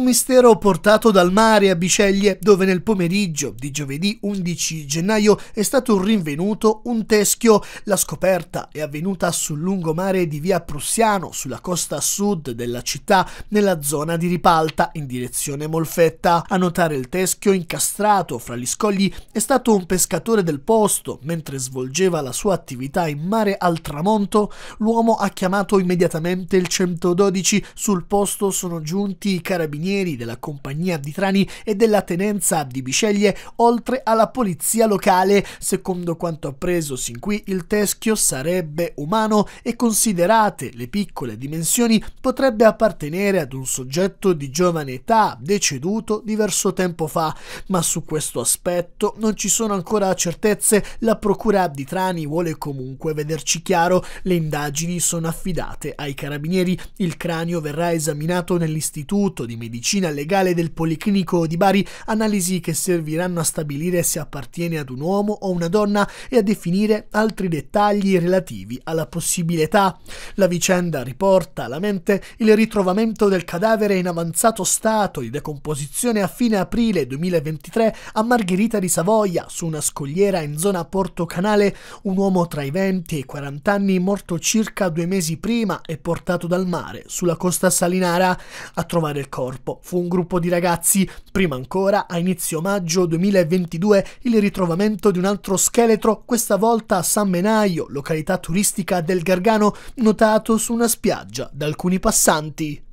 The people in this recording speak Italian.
un mistero portato dal mare a Biceglie, dove nel pomeriggio di giovedì 11 gennaio è stato rinvenuto un teschio. La scoperta è avvenuta sul lungomare di via Prussiano, sulla costa sud della città, nella zona di Ripalta, in direzione Molfetta. A notare il teschio incastrato fra gli scogli è stato un pescatore del posto. Mentre svolgeva la sua attività in mare al tramonto, l'uomo ha chiamato immediatamente il 112. Sul posto sono giunti i carabinieri carabinieri, della compagnia di Trani e della tenenza di Biceglie, oltre alla polizia locale. Secondo quanto appreso sin qui, il teschio sarebbe umano e considerate le piccole dimensioni potrebbe appartenere ad un soggetto di giovane età deceduto diverso tempo fa, ma su questo aspetto non ci sono ancora certezze, la procura di Trani vuole comunque vederci chiaro, le indagini sono affidate ai carabinieri, il cranio verrà esaminato nell'istituto di medicina medicina legale del Policlinico di Bari analisi che serviranno a stabilire se appartiene ad un uomo o una donna e a definire altri dettagli relativi alla possibilità. La vicenda riporta alla mente il ritrovamento del cadavere in avanzato stato di decomposizione a fine aprile 2023 a Margherita di Savoia, su una scogliera in zona Porto Canale, un uomo tra i 20 e i 40 anni morto circa due mesi prima e portato dal mare sulla costa salinara a trovare il corpo gruppo. Fu un gruppo di ragazzi. Prima ancora, a inizio maggio 2022, il ritrovamento di un altro scheletro, questa volta a San Menaio, località turistica del Gargano, notato su una spiaggia da alcuni passanti.